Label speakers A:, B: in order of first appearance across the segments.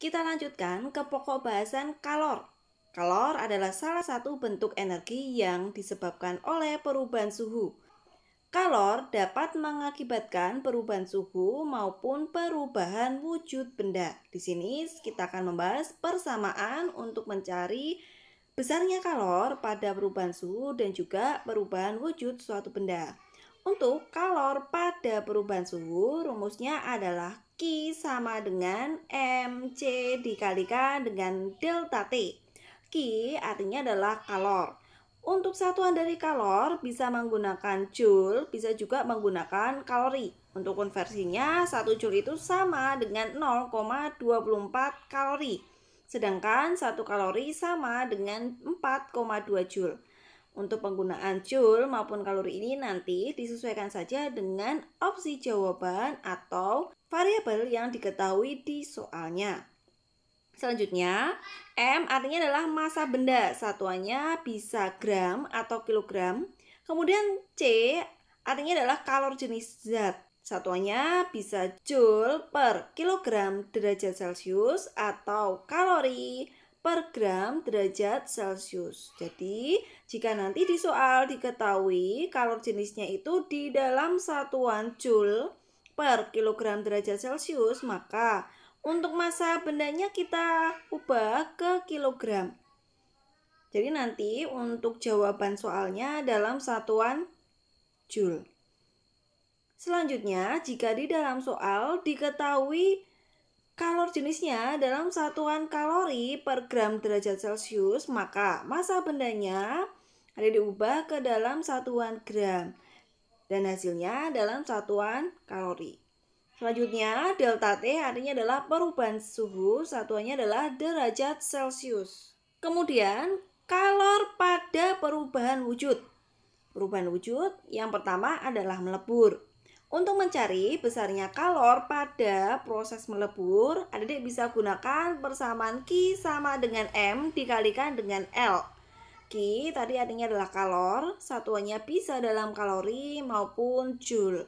A: Kita lanjutkan ke pokok bahasan kalor. Kalor adalah salah satu bentuk energi yang disebabkan oleh perubahan suhu. Kalor dapat mengakibatkan perubahan suhu maupun perubahan wujud benda. Di sini kita akan membahas persamaan untuk mencari besarnya kalor pada perubahan suhu dan juga perubahan wujud suatu benda. Untuk kalor pada perubahan suhu, rumusnya adalah Q sama dengan MC dikalikan dengan delta T. Q artinya adalah kalor. Untuk satuan dari kalor bisa menggunakan joule, bisa juga menggunakan kalori. Untuk konversinya, satu joule itu sama dengan 0,24 kalori. Sedangkan satu kalori sama dengan 4,2 joule. Untuk penggunaan joule maupun kalori ini nanti disesuaikan saja dengan opsi jawaban atau variabel yang diketahui di soalnya. Selanjutnya, M artinya adalah massa benda, satuannya bisa gram atau kilogram. Kemudian C artinya adalah kalor jenis zat, satuannya bisa joule per kilogram derajat Celcius atau kalori per gram derajat Celcius. Jadi, jika nanti di soal diketahui kalor jenisnya itu di dalam satuan joule per kilogram derajat Celcius, maka untuk massa bendanya kita ubah ke kilogram. Jadi nanti untuk jawaban soalnya dalam satuan joule. Selanjutnya, jika di dalam soal diketahui kalor jenisnya dalam satuan kalori per gram derajat Celcius, maka massa bendanya ada diubah ke dalam satuan gram dan hasilnya dalam satuan kalori. Selanjutnya, delta T artinya adalah perubahan suhu, satuannya adalah derajat Celcius. Kemudian, kalor pada perubahan wujud. Perubahan wujud yang pertama adalah melebur. Untuk mencari besarnya kalor pada proses melebur, adik bisa gunakan persamaan Q sama dengan M dikalikan dengan L. Q tadi artinya adalah kalor, satuannya bisa dalam kalori maupun joule.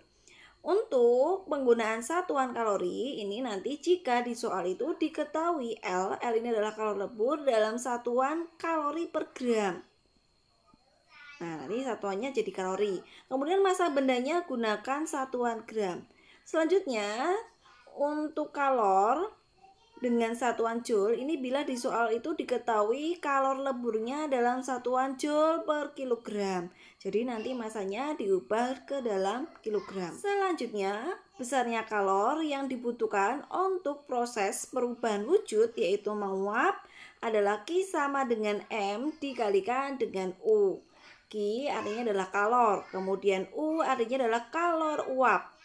A: Untuk penggunaan satuan kalori ini nanti jika di soal itu diketahui L, L ini adalah kalor lebur dalam satuan kalori per gram. Nah, nanti satuannya jadi kalori. Kemudian massa bendanya gunakan satuan gram. Selanjutnya, untuk kalor dengan satuan joule, ini bila di soal itu diketahui kalor leburnya dalam satuan joule per kilogram. Jadi nanti masanya diubah ke dalam kilogram. Selanjutnya, besarnya kalor yang dibutuhkan untuk proses perubahan wujud yaitu menguap adalah Q sama dengan M dikalikan dengan U. Ki artinya adalah kalor, kemudian U artinya adalah kalor uap.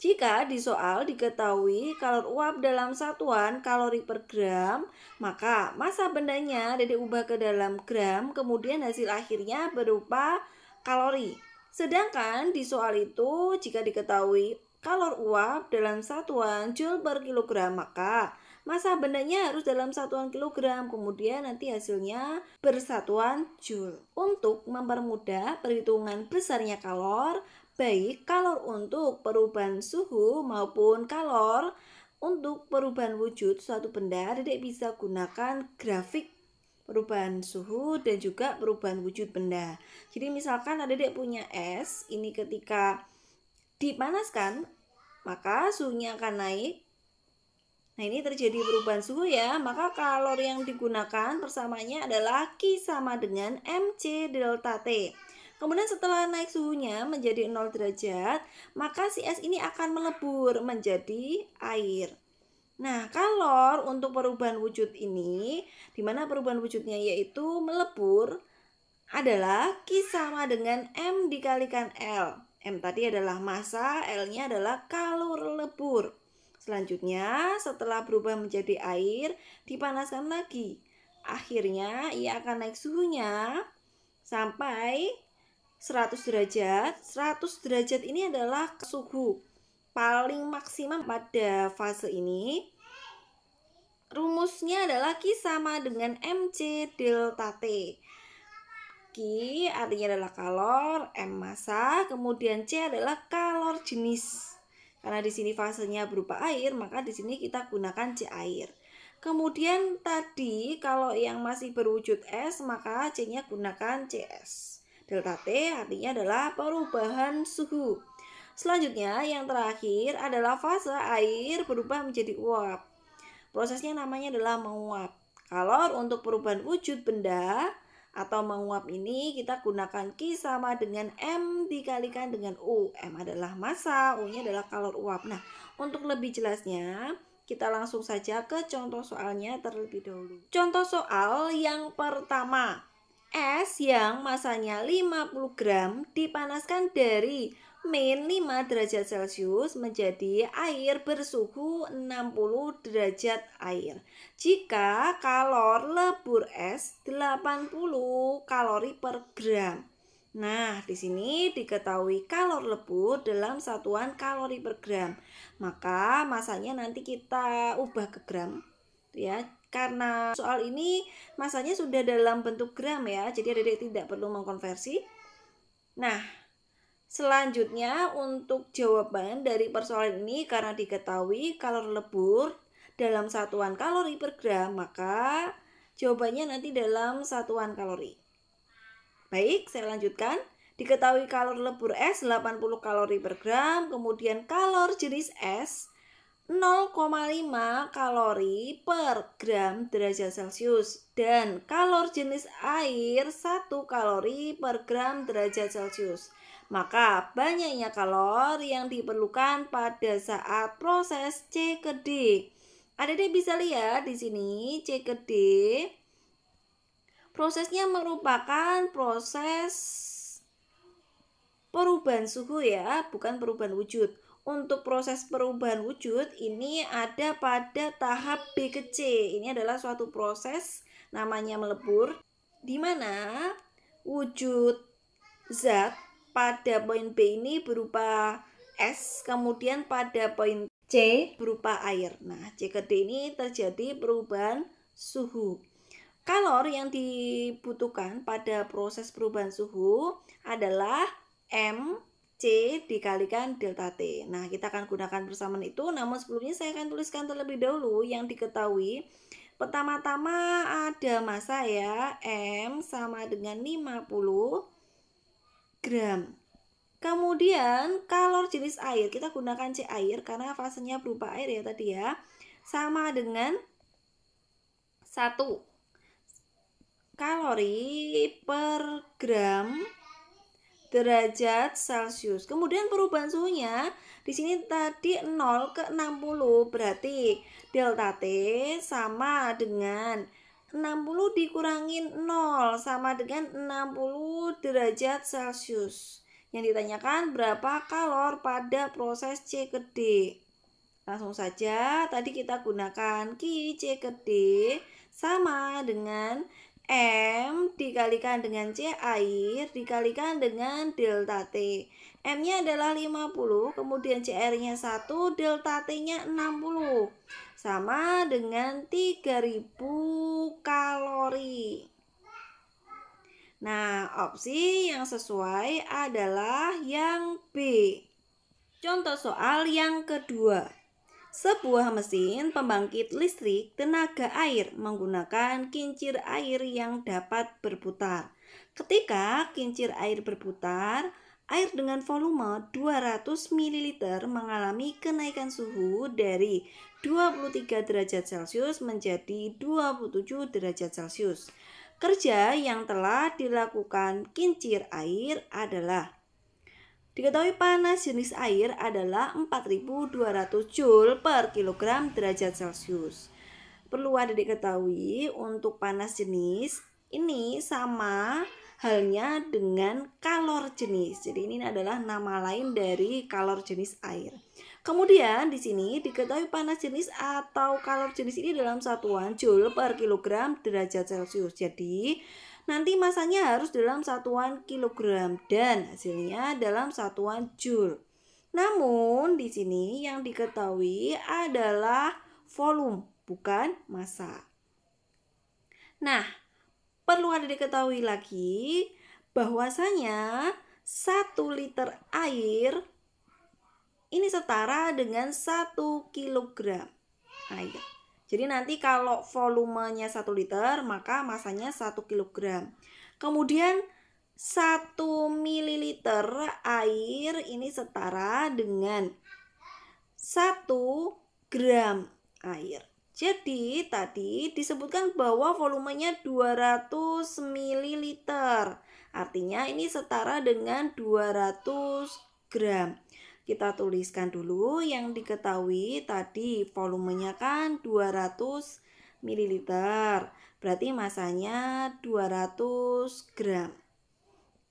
A: Jika di soal diketahui kalor uap dalam satuan kalori per gram, maka massa bendanya diubah diubah ke dalam gram, kemudian hasil akhirnya berupa kalori. Sedangkan di soal itu jika diketahui kalor uap dalam satuan joule per kilogram, maka Masa bendanya harus dalam satuan kilogram kemudian nanti hasilnya bersatuan joule untuk mempermudah perhitungan besarnya kalor baik kalor untuk perubahan suhu maupun kalor untuk perubahan wujud suatu benda tidak bisa gunakan grafik perubahan suhu dan juga perubahan wujud benda. Jadi misalkan ada dek punya es, ini ketika dipanaskan maka suhunya akan naik Nah ini terjadi perubahan suhu ya, maka kalori yang digunakan persamanya adalah Q sama dengan MC delta T. Kemudian setelah naik suhunya menjadi 0 derajat, maka si es ini akan melebur menjadi air. Nah, kalor untuk perubahan wujud ini, di mana perubahan wujudnya yaitu melebur, adalah Q sama dengan M dikalikan L. M tadi adalah massa, L-nya adalah kalor lebur. Selanjutnya, setelah berubah menjadi air, dipanaskan lagi. Akhirnya, ia akan naik suhunya sampai 100 derajat. 100 derajat ini adalah suhu paling maksimum pada fase ini. Rumusnya adalah Q sama dengan MC delta T. Q artinya adalah kalor, M masa, kemudian C adalah kalor jenis. Karena di sini fasenya berupa air, maka di sini kita gunakan C air. Kemudian tadi kalau yang masih berwujud S, maka C-nya gunakan CS. Delta T artinya adalah perubahan suhu. Selanjutnya yang terakhir adalah fase air berubah menjadi uap. Prosesnya namanya adalah menguap. Kalau untuk perubahan wujud benda, atau menguap ini kita gunakan Q sama dengan M dikalikan dengan U. M adalah massa, U-nya adalah kalor uap. Nah, untuk lebih jelasnya, kita langsung saja ke contoh soalnya terlebih dahulu. Contoh soal yang pertama. Es yang masanya 50 gram dipanaskan dari min 5 derajat Celcius menjadi air bersuhu 60 derajat air. Jika kalor lebur es 80 kalori per gram. Nah, di sini diketahui kalor lebur dalam satuan kalori per gram. Maka masanya nanti kita ubah ke gram. Ya, karena soal ini masanya sudah dalam bentuk gram ya, jadi adik-adik tidak perlu mengkonversi. Nah, Selanjutnya untuk jawaban dari persoalan ini karena diketahui kalor lebur dalam satuan kalori per gram maka jawabannya nanti dalam satuan kalori. Baik, saya lanjutkan. Diketahui kalor lebur es 80 kalori per gram, kemudian kalor jenis es 0,5 kalori per gram derajat Celcius dan kalor jenis air 1 kalori per gram derajat Celcius. Maka banyaknya kalori yang diperlukan pada saat proses C ke D. Adik-adik bisa lihat di sini C ke D. Prosesnya merupakan proses perubahan suhu ya, bukan perubahan wujud. Untuk proses perubahan wujud ini ada pada tahap B ke C. Ini adalah suatu proses namanya melebur di mana wujud zat pada poin B ini berupa es, kemudian pada poin C berupa air. Nah, C ke D ini terjadi perubahan suhu. Kalor yang dibutuhkan pada proses perubahan suhu adalah M C dikalikan delta T. Nah, kita akan gunakan persamaan itu, namun sebelumnya saya akan tuliskan terlebih dahulu yang diketahui. Pertama-tama ada masa ya, M sama dengan 50 gram. Kemudian kalor jenis air, kita gunakan C air karena fasenya berupa air ya tadi ya. Sama dengan satu kalori per gram derajat Celcius. Kemudian perubahan suhunya di sini tadi 0 ke 60 berarti delta T sama dengan 60 dikurangin 0 sama dengan 60 derajat Celcius. Yang ditanyakan berapa kalor pada proses C ke D. Langsung saja tadi kita gunakan Ki C ke D sama dengan M dikalikan dengan C air dikalikan dengan delta T. M-nya adalah 50, kemudian CR-nya 1, delta T-nya 60 sama dengan 3000 kalori. Nah, opsi yang sesuai adalah yang B. Contoh soal yang kedua. Sebuah mesin pembangkit listrik tenaga air menggunakan kincir air yang dapat berputar. Ketika kincir air berputar, Air dengan volume 200 ml mengalami kenaikan suhu dari 23 derajat Celcius menjadi 27 derajat Celcius. Kerja yang telah dilakukan kincir air adalah Diketahui panas jenis air adalah 4200 Joule per kilogram derajat Celcius. Perlu ada diketahui untuk panas jenis ini sama halnya dengan kalor jenis. Jadi ini adalah nama lain dari kalor jenis air. Kemudian di sini diketahui panas jenis atau kalor jenis ini dalam satuan joule per kilogram derajat Celcius. Jadi nanti masanya harus dalam satuan kilogram dan hasilnya dalam satuan joule. Namun di sini yang diketahui adalah volume bukan massa. Nah, Perlu ada diketahui lagi bahwasanya 1 liter air ini setara dengan 1 kg air. Jadi nanti kalau volumenya 1 liter maka masanya 1 kg. Kemudian 1 ml air ini setara dengan 1 gram air. Jadi tadi disebutkan bahwa volumenya 200 ml. Artinya ini setara dengan 200 gram. Kita tuliskan dulu yang diketahui tadi volumenya kan 200 ml. Berarti masanya 200 gram.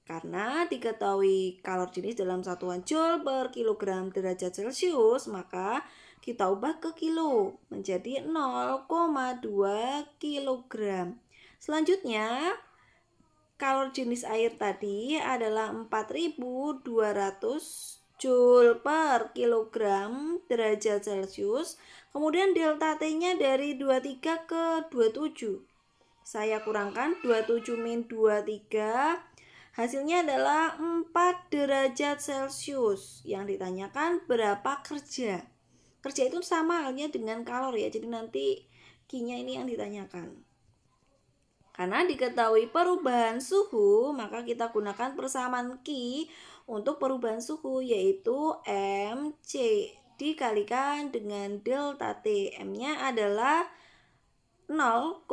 A: Karena diketahui kalor jenis dalam satuan joule per kilogram derajat Celcius, maka kita ubah ke kilo menjadi 0,2 kg. Selanjutnya, kalor jenis air tadi adalah 4200 joule per kilogram derajat Celcius. Kemudian delta T-nya dari 23 ke 27. Saya kurangkan 27 min 23 Hasilnya adalah 4 derajat Celcius. Yang ditanyakan berapa kerja? kerja itu sama halnya dengan kalor ya jadi nanti kinya ini yang ditanyakan karena diketahui perubahan suhu maka kita gunakan persamaan ki untuk perubahan suhu yaitu mc dikalikan dengan delta t m nya adalah 0,2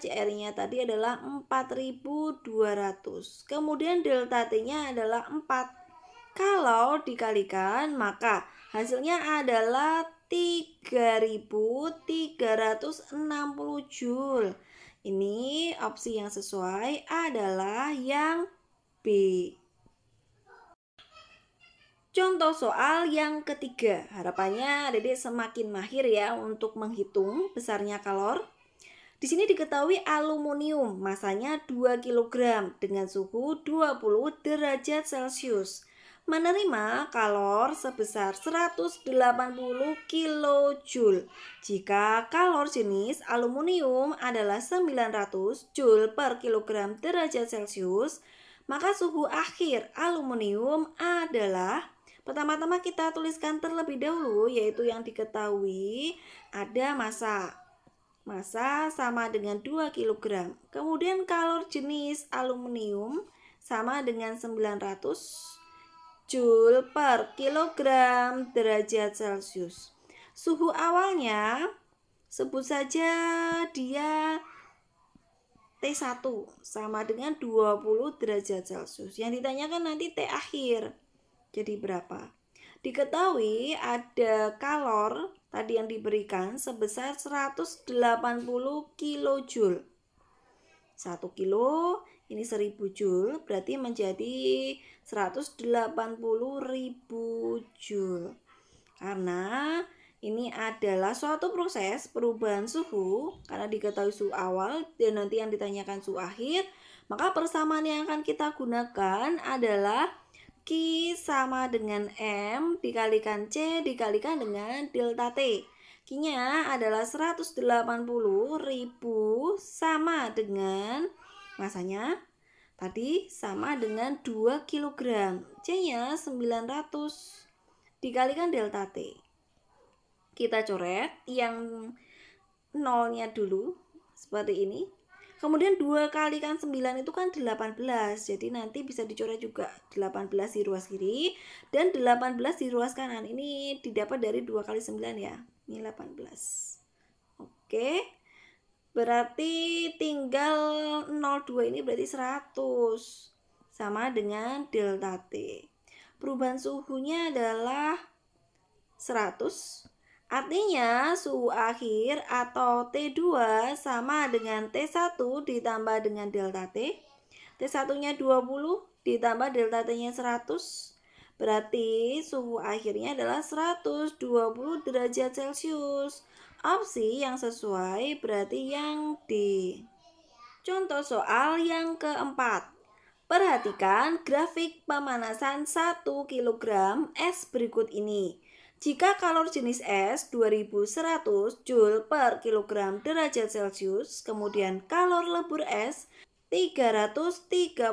A: CR-nya tadi adalah 4200. Kemudian delta T-nya adalah 4. Kalau dikalikan maka Hasilnya adalah 3360 joule. Ini opsi yang sesuai adalah yang B. Contoh soal yang ketiga. Harapannya Dedek semakin mahir ya untuk menghitung besarnya kalor. Di sini diketahui aluminium masanya 2 kg dengan suhu 20 derajat Celcius menerima kalor sebesar 180 kJ jika kalor jenis aluminium adalah 900 Joule per kilogram derajat Celcius maka suhu akhir aluminium adalah pertama-tama kita tuliskan terlebih dahulu yaitu yang diketahui ada massa massa sama dengan 2 kg kemudian kalor jenis aluminium sama dengan 900 Joule per kilogram derajat Celcius. Suhu awalnya sebut saja dia T1 sama dengan 20 derajat Celcius. Yang ditanyakan nanti T akhir. Jadi berapa? Diketahui ada kalor tadi yang diberikan sebesar 180 kJ. 1 kilo ini 1000 Joule berarti menjadi 180.000 Joule. Karena ini adalah suatu proses perubahan suhu karena diketahui suhu awal dan nanti yang ditanyakan suhu akhir, maka persamaan yang akan kita gunakan adalah Q sama dengan M dikalikan C dikalikan dengan delta T. Q-nya adalah 180.000 sama dengan masanya Tadi sama dengan 2 kg. C-nya 900 dikalikan delta T. Kita coret yang nolnya dulu seperti ini. Kemudian 2 kali kan 9 itu kan 18. Jadi nanti bisa dicoret juga 18 di ruas kiri dan 18 di ruas kanan. Ini didapat dari 2 kali 9 ya. Ini 18. Oke. Berarti tinggal 02 ini berarti 100. Sama dengan delta T. Perubahan suhunya adalah 100. Artinya suhu akhir atau T2 sama dengan T1 ditambah dengan delta T. T1-nya 20 ditambah delta T-nya 100. Berarti suhu akhirnya adalah 120 derajat Celcius. Opsi yang sesuai berarti yang D. Contoh soal yang keempat. Perhatikan grafik pemanasan 1 kg es berikut ini. Jika kalor jenis es 2100 Joule per kilogram derajat Celcius, kemudian kalor lebur es 336.000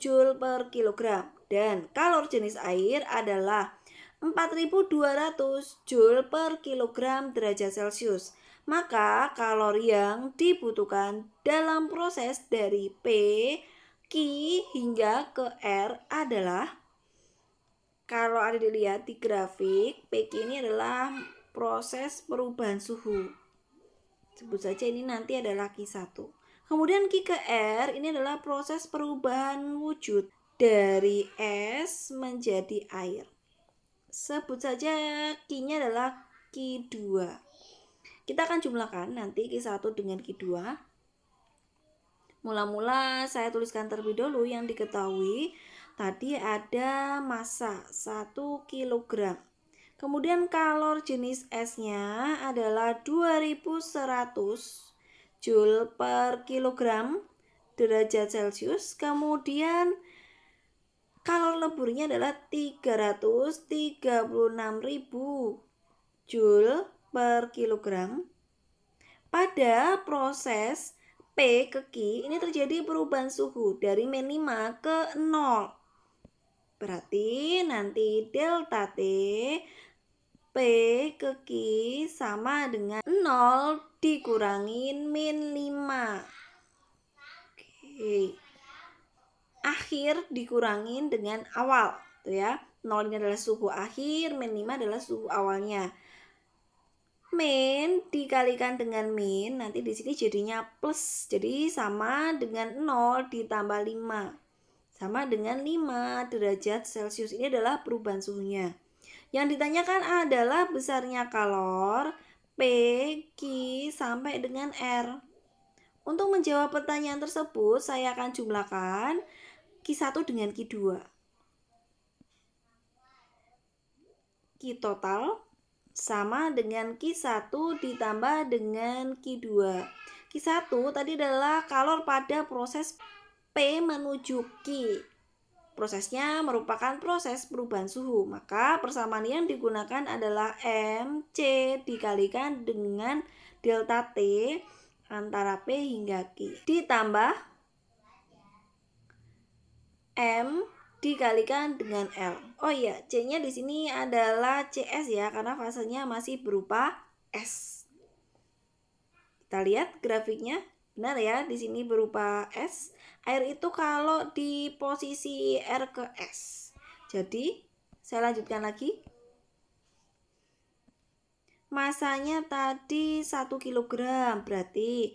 A: Joule per kilogram, dan kalor jenis air adalah 4200 joule per kilogram derajat Celcius. Maka kalori yang dibutuhkan dalam proses dari P, Q hingga ke R adalah kalau ada dilihat di grafik, P ini adalah proses perubahan suhu. Sebut saja ini nanti adalah Q1. Kemudian Q ke R ini adalah proses perubahan wujud dari es menjadi air sebut saja kinya adalah q 2 Kita akan jumlahkan nanti q 1 dengan q 2 Mula-mula saya tuliskan terlebih dulu yang diketahui tadi ada massa 1 kg. Kemudian kalor jenis S-nya adalah 2100 joule per kilogram derajat Celcius. Kemudian kalau leburnya adalah 336.000 Joule per kilogram. Pada proses P ke Q ini terjadi perubahan suhu dari min 5 ke 0. Berarti nanti delta T P ke Q sama dengan 0 dikurangin min 5. Oke. Okay akhir dikurangin dengan awal tuh gitu ya nolnya adalah suhu akhir min 5 adalah suhu awalnya min dikalikan dengan min nanti di sini jadinya plus jadi sama dengan 0 ditambah 5 sama dengan 5 derajat celcius ini adalah perubahan suhunya yang ditanyakan adalah besarnya kalor P, Q sampai dengan R untuk menjawab pertanyaan tersebut saya akan jumlahkan Q1 dengan Q2. Ki total sama dengan Q1 ditambah dengan Q2. Q1 tadi adalah kalor pada proses P menuju Ki Prosesnya merupakan proses perubahan suhu, maka persamaan yang digunakan adalah MC dikalikan dengan delta T antara P hingga Q. Ditambah M dikalikan dengan L. Oh iya, C-nya di sini adalah CS ya, karena fasenya masih berupa S. Kita lihat grafiknya. Benar ya, di sini berupa S. Air itu kalau di posisi R ke S. Jadi, saya lanjutkan lagi. Masanya tadi 1 kg, berarti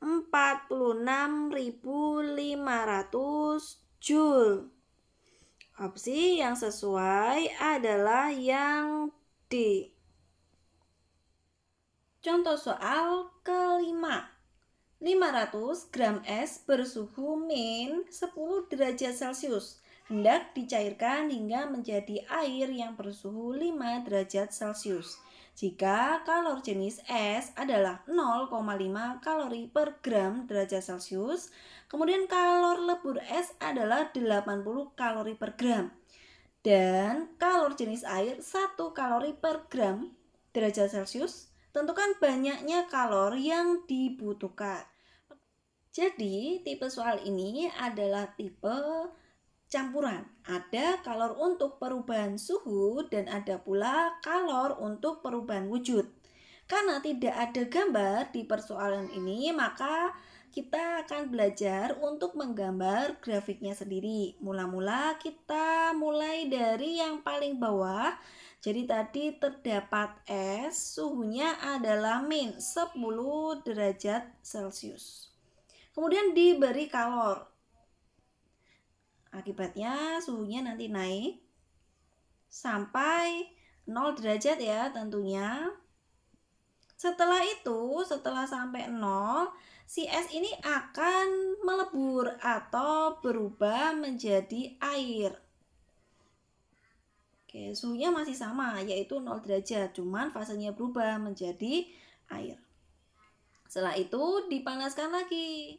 A: 46.500 joule. Opsi yang sesuai adalah yang D. Contoh soal kelima. 500 gram es bersuhu min 10 derajat Celcius hendak dicairkan hingga menjadi air yang bersuhu 5 derajat Celcius jika kalor jenis es adalah 0,5 kalori per gram derajat Celcius, kemudian kalor lebur es adalah 80 kalori per gram. Dan kalor jenis air 1 kalori per gram derajat Celcius, tentukan banyaknya kalor yang dibutuhkan. Jadi, tipe soal ini adalah tipe campuran. Ada kalor untuk perubahan suhu dan ada pula kalor untuk perubahan wujud. Karena tidak ada gambar di persoalan ini, maka kita akan belajar untuk menggambar grafiknya sendiri. Mula-mula kita mulai dari yang paling bawah. Jadi tadi terdapat es, suhunya adalah min 10 derajat Celcius. Kemudian diberi kalor Akibatnya suhunya nanti naik sampai 0 derajat ya tentunya. Setelah itu, setelah sampai 0, si es ini akan melebur atau berubah menjadi air. Oke, suhunya masih sama, yaitu 0 derajat, cuman fasenya berubah menjadi air. Setelah itu dipanaskan lagi.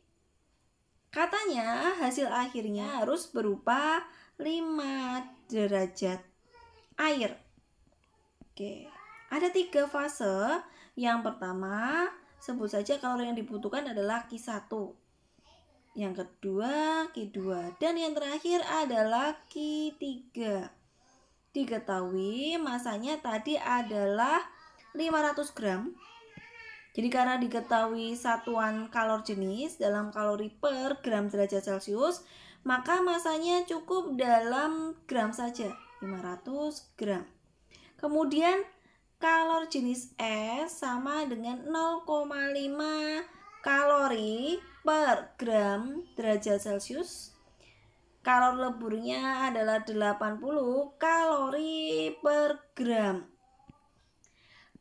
A: Katanya hasil akhirnya harus berupa 5 derajat air. Oke, ada tiga fase. Yang pertama, sebut saja kalau yang dibutuhkan adalah Q1. Yang kedua, Q2. Dan yang terakhir adalah Q3. Diketahui masanya tadi adalah 500 gram jadi karena diketahui satuan kalor jenis dalam kalori per gram derajat Celcius, maka masanya cukup dalam gram saja, 500 gram. Kemudian kalor jenis S sama dengan 0,5 kalori per gram derajat Celcius. Kalor leburnya adalah 80 kalori per gram.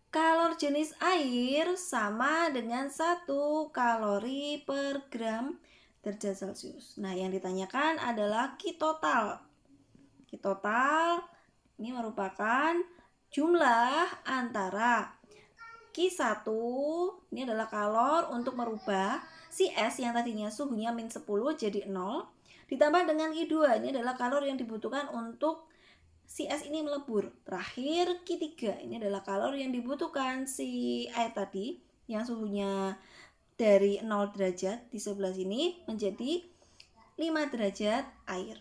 A: Kalor jenis air sama dengan 1 kalori per gram derajat Celcius. Nah, yang ditanyakan adalah total. ki Ki total ini merupakan jumlah antara ki 1 ini adalah kalor untuk merubah si es yang tadinya suhunya min 10 jadi 0 ditambah dengan Q2 ini adalah kalor yang dibutuhkan untuk si es ini melebur. Terakhir Q3 ini adalah kalor yang dibutuhkan si air tadi yang suhunya dari 0 derajat di sebelah sini menjadi 5 derajat air.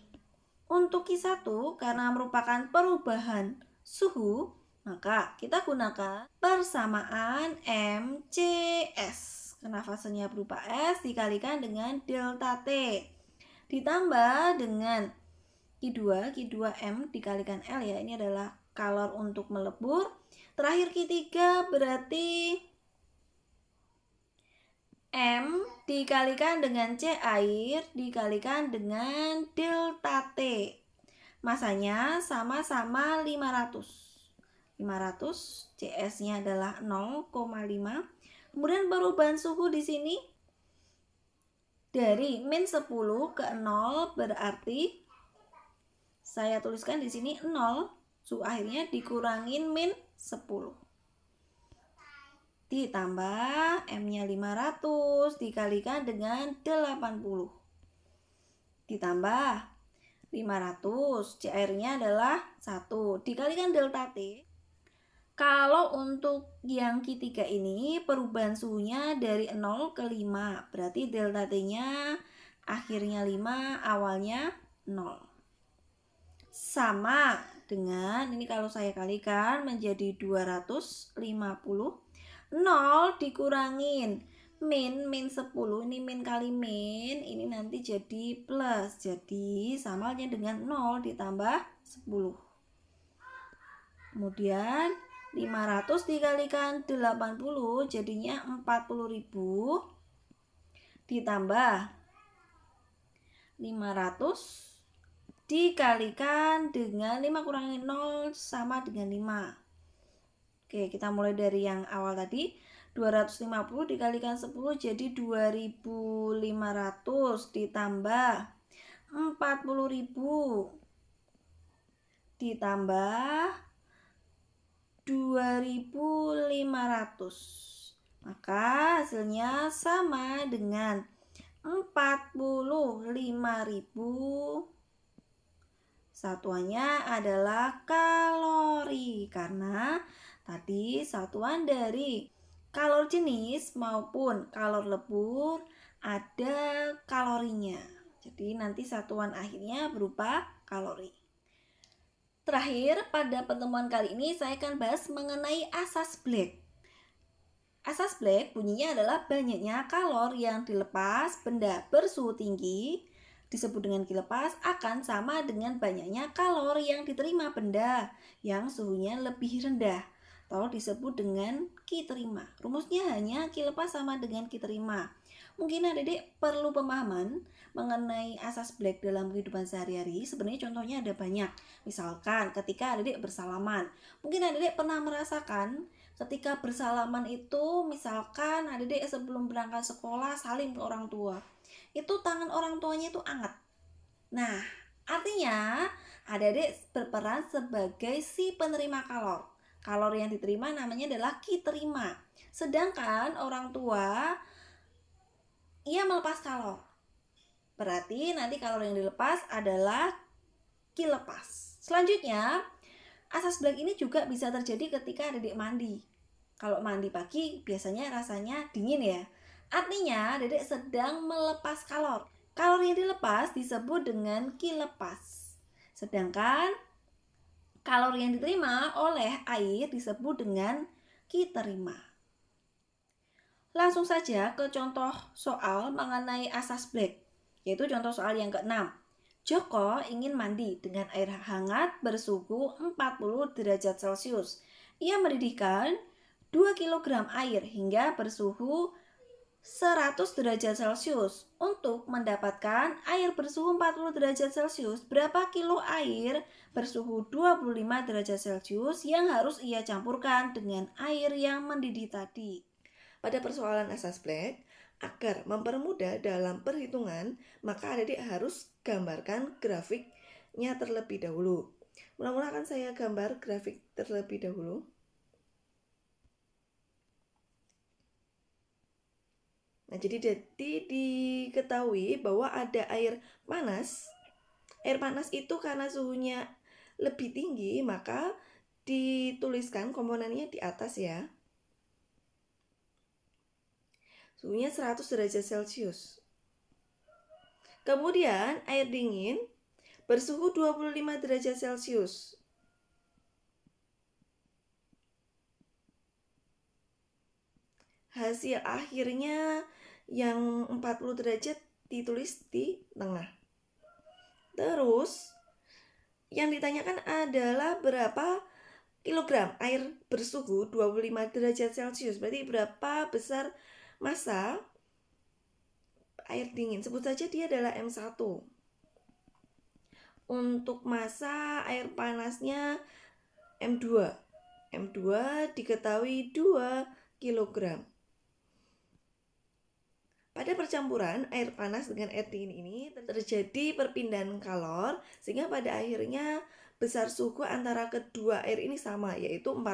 A: Untuk Q1 karena merupakan perubahan suhu, maka kita gunakan persamaan MCS. Karena fasenya berupa S dikalikan dengan delta T ditambah dengan Q2, Q2M dikalikan L ya, ini adalah kalor untuk melebur. Terakhir Q3 berarti M dikalikan dengan C air dikalikan dengan delta T. Masanya sama-sama 500. 500 CS-nya adalah 0,5. Kemudian perubahan suhu di sini dari min 10 ke 0 berarti saya tuliskan di sini 0, su akhirnya dikurangin min 10. Ditambah M-nya 500 dikalikan dengan 80. Ditambah 500, CR-nya adalah 1, dikalikan delta T. Kalau untuk yang Q3 ini perubahan suhunya dari 0 ke 5 Berarti delta T nya akhirnya 5 awalnya 0 sama dengan ini kalau saya kalikan menjadi 250 0 dikurangin min min 10 ini min kali min ini nanti jadi plus jadi samanya dengan 0 ditambah 10 kemudian 500 dikalikan 80 jadinya 40.000 ditambah 500 dikalikan dengan 5 kurangi 0 sama dengan 5. Oke, kita mulai dari yang awal tadi. 250 dikalikan 10 jadi 2500 ditambah 40.000 ditambah 2500. Maka hasilnya sama dengan 45.000 Satuannya adalah kalori karena tadi satuan dari kalor jenis maupun kalor lebur ada kalorinya. Jadi nanti satuan akhirnya berupa kalori. Terakhir, pada pertemuan kali ini saya akan bahas mengenai asas Black. Asas Black bunyinya adalah banyaknya kalor yang dilepas benda bersuhu tinggi disebut dengan kilepas akan sama dengan banyaknya kalori yang diterima benda yang suhunya lebih rendah atau disebut dengan ki terima. Rumusnya hanya kilepas pas sama dengan ki terima. Mungkin adik-adik perlu pemahaman mengenai asas black dalam kehidupan sehari-hari. Sebenarnya contohnya ada banyak. Misalkan ketika adik-adik bersalaman. Mungkin adik-adik pernah merasakan ketika bersalaman itu misalkan adik-adik sebelum berangkat sekolah saling ke orang tua itu tangan orang tuanya itu anget. Nah, artinya ada adik berperan sebagai si penerima kalor. Kalor yang diterima namanya adalah ki terima. Sedangkan orang tua ia melepas kalor. Berarti nanti kalor yang dilepas adalah ki lepas. Selanjutnya, asas black ini juga bisa terjadi ketika adik-adik mandi. Kalau mandi pagi biasanya rasanya dingin ya. Artinya, dedek sedang melepas kalor. Kalor yang dilepas disebut dengan kilepas. Sedangkan kalor yang diterima oleh air disebut dengan kiterima. Langsung saja ke contoh soal mengenai asas black, yaitu contoh soal yang keenam. Joko ingin mandi dengan air hangat bersuhu 40 derajat Celcius. Ia mendidihkan 2 kg air hingga bersuhu 100 derajat Celcius. Untuk mendapatkan air bersuhu 40 derajat Celcius, berapa kilo air bersuhu 25 derajat Celcius yang harus ia campurkan dengan air yang mendidih tadi? Pada persoalan asas black, agar mempermudah dalam perhitungan, maka adik harus gambarkan grafiknya terlebih dahulu. Mula-mula akan saya gambar grafik terlebih dahulu. Nah, jadi jadi diketahui bahwa ada air panas. Air panas itu karena suhunya lebih tinggi, maka dituliskan komponennya di atas ya. Suhunya 100 derajat Celcius. Kemudian air dingin bersuhu 25 derajat Celcius. hasil akhirnya yang 40 derajat ditulis di tengah. Terus yang ditanyakan adalah berapa kilogram air bersuhu 25 derajat Celcius. Berarti berapa besar massa air dingin. Sebut saja dia adalah M1. Untuk massa air panasnya M2. M2 diketahui 2 kilogram. Pada percampuran air panas dengan air dingin ini terjadi perpindahan kalor sehingga pada akhirnya besar suhu antara kedua air ini sama yaitu 40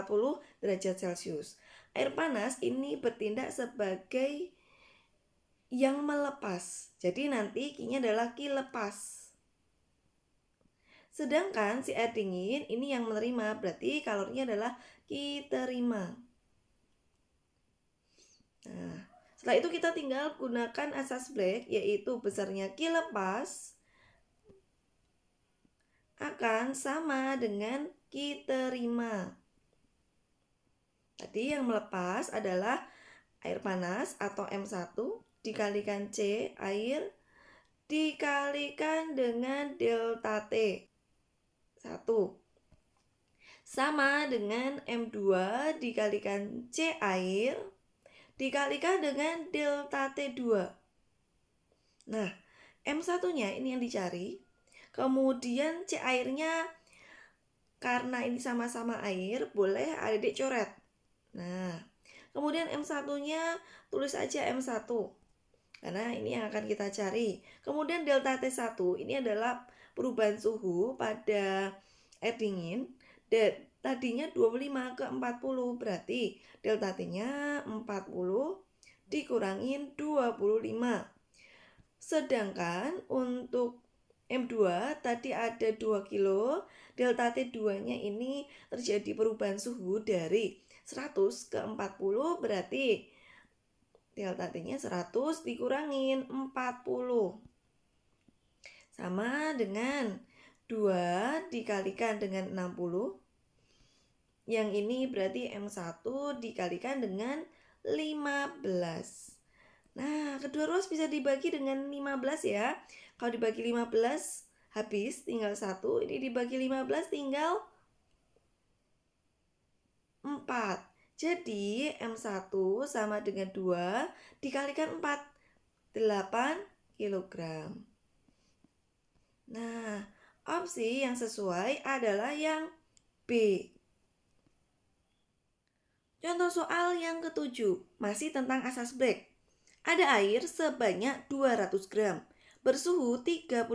A: derajat Celcius. Air panas ini bertindak sebagai yang melepas. Jadi nanti kinya adalah ki lepas. Sedangkan si air dingin ini yang menerima berarti kalornya adalah ki terima. Nah, setelah itu kita tinggal gunakan asas black yaitu besarnya Q lepas akan sama dengan Q terima. Tadi yang melepas adalah air panas atau M1 dikalikan C air dikalikan dengan delta T 1 sama dengan M2 dikalikan C air dikalikan dengan delta T2. Nah, M1-nya ini yang dicari. Kemudian C airnya karena ini sama-sama air, boleh ada di coret. Nah, kemudian M1-nya tulis aja M1. Karena ini yang akan kita cari. Kemudian delta T1 ini adalah perubahan suhu pada air dingin. Tadinya 25 ke 40 berarti delta T-nya 40 dikurangin 25. Sedangkan untuk M2 tadi ada 2 kilo, delta T2-nya ini terjadi perubahan suhu dari 100 ke 40 berarti delta T-nya 100 dikurangin 40. Sama dengan 2 dikalikan dengan 60 yang ini berarti M1 dikalikan dengan 15. Nah, kedua ruas bisa dibagi dengan 15 ya. Kalau dibagi 15 habis tinggal 1, ini dibagi 15 tinggal 4. Jadi M1 sama dengan 2 dikalikan 4 8 kg. Nah, opsi yang sesuai adalah yang B. Contoh soal yang ketujuh, masih tentang asas black. Ada air sebanyak 200 gram, bersuhu 37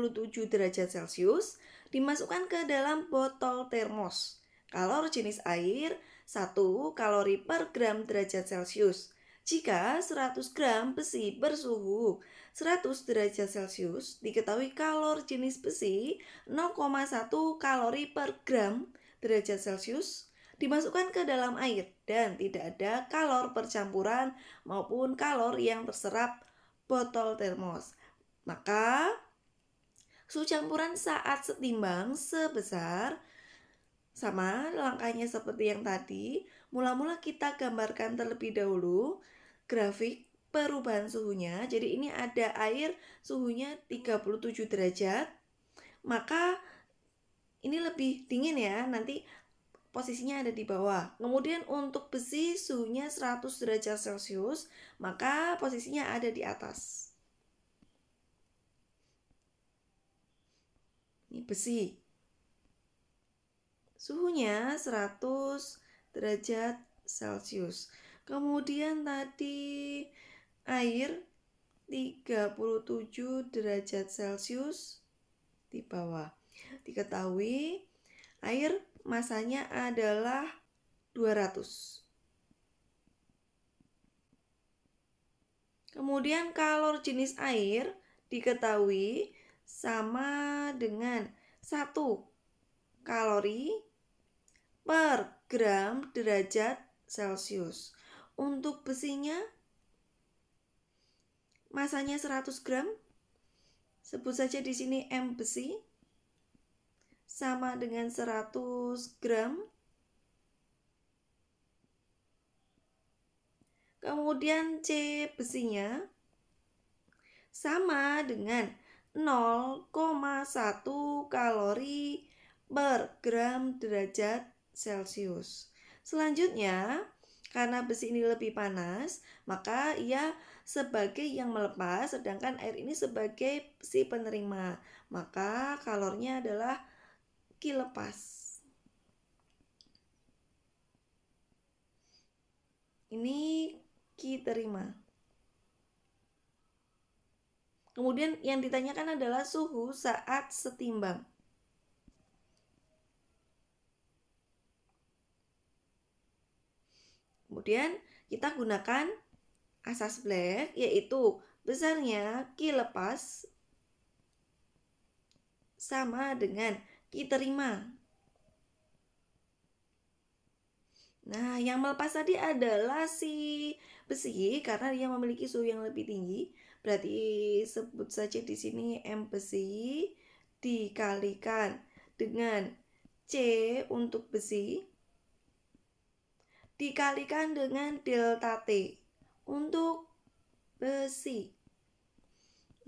A: derajat Celcius, dimasukkan ke dalam botol termos. Kalor jenis air 1 kalori per gram derajat Celcius. Jika 100 gram besi bersuhu 100 derajat Celcius, diketahui kalor jenis besi 0,1 kalori per gram derajat Celcius dimasukkan ke dalam air dan tidak ada kalor percampuran maupun kalor yang terserap botol termos. Maka suhu campuran saat setimbang sebesar sama langkahnya seperti yang tadi. Mula-mula kita gambarkan terlebih dahulu grafik perubahan suhunya. Jadi ini ada air suhunya 37 derajat. Maka ini lebih dingin ya. Nanti posisinya ada di bawah. Kemudian untuk besi suhunya 100 derajat Celcius, maka posisinya ada di atas. Ini besi. Suhunya 100 derajat Celcius. Kemudian tadi air 37 derajat Celcius di bawah. Diketahui air masanya adalah 200. Kemudian kalor jenis air diketahui sama dengan 1 kalori per gram derajat Celcius. Untuk besinya masanya 100 gram. Sebut saja di sini M besi sama dengan 100 gram. Kemudian C besinya sama dengan 0,1 kalori per gram derajat Celcius. Selanjutnya, karena besi ini lebih panas, maka ia sebagai yang melepas, sedangkan air ini sebagai si penerima. Maka kalornya adalah kilepas. Ini ki terima. Kemudian yang ditanyakan adalah suhu saat setimbang. Kemudian kita gunakan asas black yaitu besarnya ki lepas sama dengan kita terima. Nah, yang melepas tadi adalah si besi karena dia memiliki suhu yang lebih tinggi. Berarti sebut saja di sini M besi dikalikan dengan C untuk besi dikalikan dengan delta T untuk besi.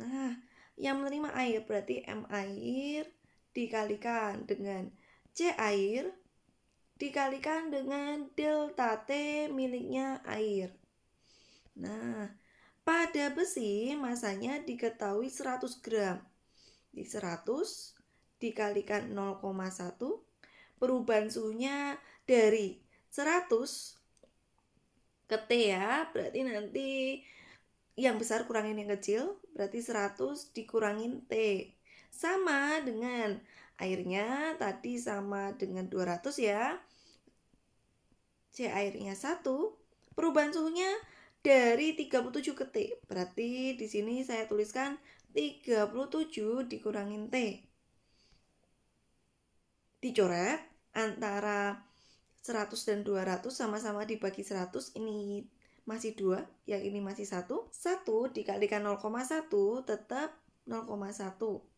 A: Nah, yang menerima air berarti M air dikalikan dengan C air dikalikan dengan delta T miliknya air. Nah, pada besi masanya diketahui 100 gram. Di 100 dikalikan 0,1 perubahan suhunya dari 100 ke T ya, berarti nanti yang besar kurangin yang kecil, berarti 100 dikurangin T sama dengan airnya tadi sama dengan 200 ya. C airnya 1, perubahan suhunya dari 37 ke T. Berarti di sini saya tuliskan 37 dikurangin T. Dicoret antara 100 dan 200 sama-sama dibagi 100 ini masih 2, yang ini masih 1. 1 dikalikan 0,1 tetap 0,1.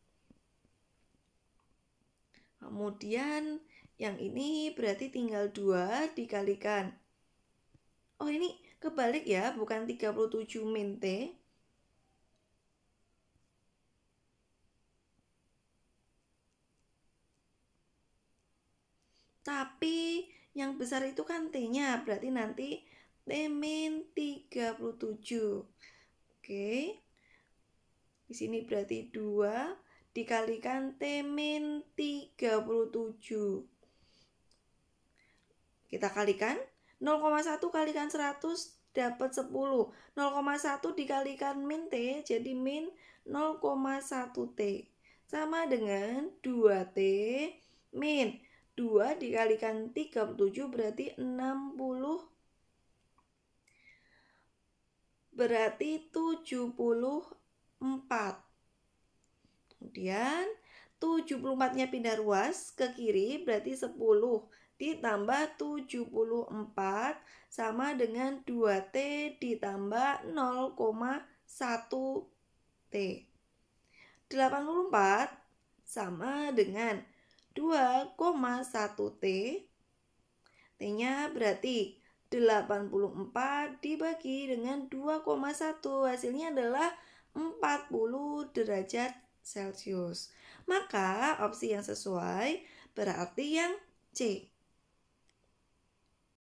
A: Kemudian yang ini berarti tinggal 2 dikalikan. Oh ini kebalik ya, bukan 37 min T. Tapi yang besar itu kan T-nya, berarti nanti T min 37. Oke. Di sini berarti 2 dikalikan T min 37 kita kalikan 0,1 kalikan 100 dapat 10 0,1 dikalikan min T jadi min 0,1 T sama dengan 2T min 2 dikalikan 37 berarti 60 berarti 74 Kemudian 74-nya pindah ruas ke kiri berarti 10 ditambah 74 sama dengan 2T ditambah 0,1T. 84 sama dengan 2,1T. T-nya berarti 84 dibagi dengan 2,1 hasilnya adalah 40 derajat Celcius. Maka opsi yang sesuai berarti yang C.